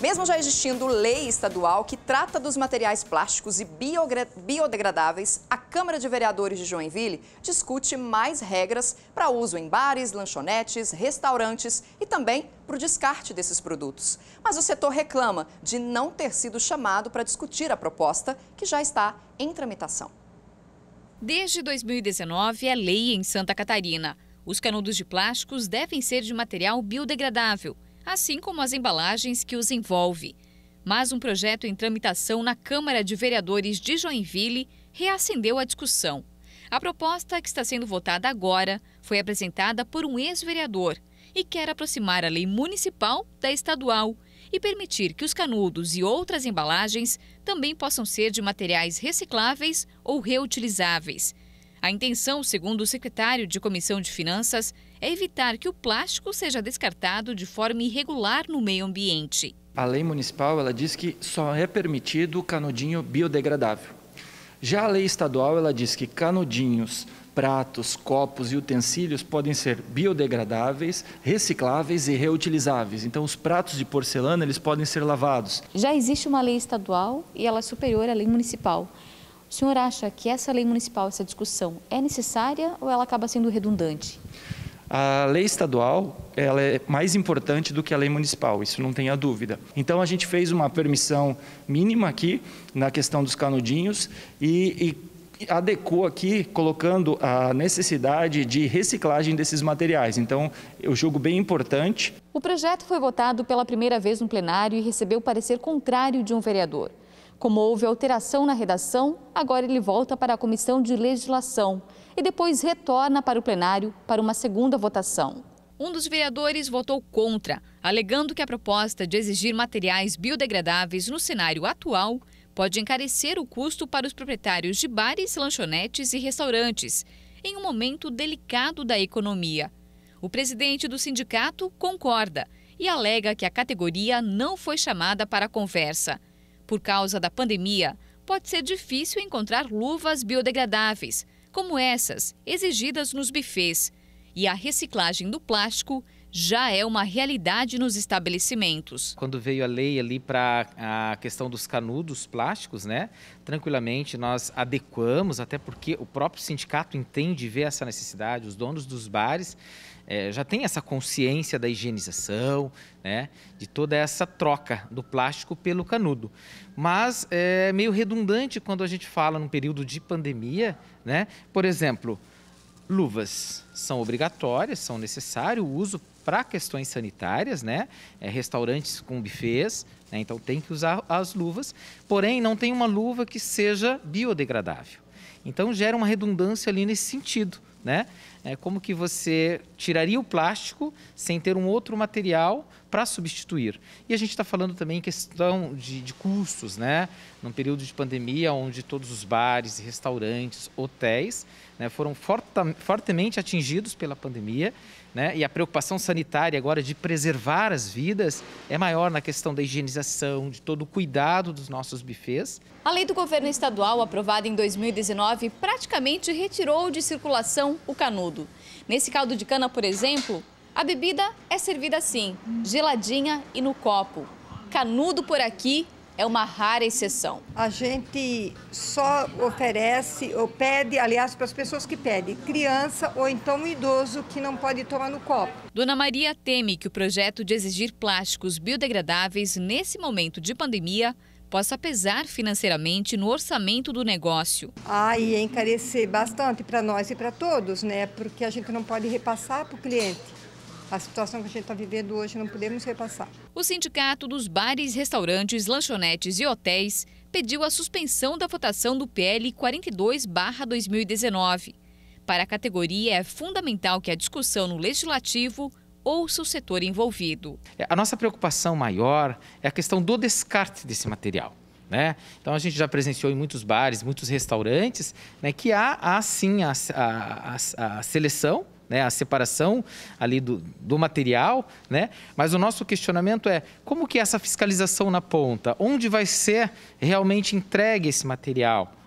Mesmo já existindo lei estadual que trata dos materiais plásticos e biodegradáveis, a Câmara de Vereadores de Joinville discute mais regras para uso em bares, lanchonetes, restaurantes e também para o descarte desses produtos. Mas o setor reclama de não ter sido chamado para discutir a proposta, que já está em tramitação. Desde 2019, é lei em Santa Catarina. Os canudos de plásticos devem ser de material biodegradável assim como as embalagens que os envolve. Mas um projeto em tramitação na Câmara de Vereadores de Joinville reacendeu a discussão. A proposta que está sendo votada agora foi apresentada por um ex-vereador e quer aproximar a lei municipal da estadual e permitir que os canudos e outras embalagens também possam ser de materiais recicláveis ou reutilizáveis. A intenção, segundo o secretário de Comissão de Finanças, é evitar que o plástico seja descartado de forma irregular no meio ambiente. A lei municipal ela diz que só é permitido o canudinho biodegradável. Já a lei estadual ela diz que canudinhos, pratos, copos e utensílios podem ser biodegradáveis, recicláveis e reutilizáveis. Então os pratos de porcelana eles podem ser lavados. Já existe uma lei estadual e ela é superior à lei municipal. O senhor acha que essa lei municipal, essa discussão, é necessária ou ela acaba sendo redundante? A lei estadual ela é mais importante do que a lei municipal, isso não tem a dúvida. Então a gente fez uma permissão mínima aqui na questão dos canudinhos e, e adequou aqui, colocando a necessidade de reciclagem desses materiais. Então, eu julgo bem importante. O projeto foi votado pela primeira vez no plenário e recebeu parecer contrário de um vereador. Como houve alteração na redação, agora ele volta para a Comissão de Legislação e depois retorna para o plenário para uma segunda votação. Um dos vereadores votou contra, alegando que a proposta de exigir materiais biodegradáveis no cenário atual pode encarecer o custo para os proprietários de bares, lanchonetes e restaurantes, em um momento delicado da economia. O presidente do sindicato concorda e alega que a categoria não foi chamada para a conversa. Por causa da pandemia, pode ser difícil encontrar luvas biodegradáveis, como essas, exigidas nos bufês e a reciclagem do plástico já é uma realidade nos estabelecimentos. Quando veio a lei ali para a questão dos canudos plásticos, né? Tranquilamente nós adequamos, até porque o próprio sindicato entende e vê essa necessidade, os donos dos bares é, já têm essa consciência da higienização, né? De toda essa troca do plástico pelo canudo. Mas é meio redundante quando a gente fala num período de pandemia, né? Por exemplo, Luvas são obrigatórias, são necessário o uso para questões sanitárias, né? É, restaurantes com bufês, né? então tem que usar as luvas. Porém, não tem uma luva que seja biodegradável. Então gera uma redundância ali nesse sentido, né? É como que você tiraria o plástico sem ter um outro material para substituir. E a gente está falando também em questão de, de, custos, né? Num período de pandemia, onde todos os bares, restaurantes, hotéis né, foram forta, fortemente atingidos pela pandemia, né? E a preocupação sanitária agora de preservar as vidas é maior na questão da higienização, de todo o cuidado dos nossos bufês. A lei do governo estadual, aprovada em 2019, praticamente retirou de circulação o canudo. Nesse caldo de cana, por exemplo, a bebida é servida assim, geladinha e no copo. Canudo por aqui é uma rara exceção. A gente só oferece ou pede, aliás, para as pessoas que pedem, criança ou então um idoso que não pode tomar no copo. Dona Maria teme que o projeto de exigir plásticos biodegradáveis nesse momento de pandemia possa pesar financeiramente no orçamento do negócio. Ah, e encarecer bastante para nós e para todos, né? Porque a gente não pode repassar para o cliente a situação que a gente está vivendo hoje não podemos repassar. O Sindicato dos Bares, Restaurantes, Lanchonetes e Hotéis pediu a suspensão da votação do PL 42-2019. Para a categoria, é fundamental que a discussão no legislativo ouça o setor envolvido. É, a nossa preocupação maior é a questão do descarte desse material. Né? Então a gente já presenciou em muitos bares, muitos restaurantes, né, que há, há sim a, a, a, a seleção né, a separação ali do, do material, né? Mas o nosso questionamento é como que é essa fiscalização na ponta, onde vai ser realmente entregue esse material?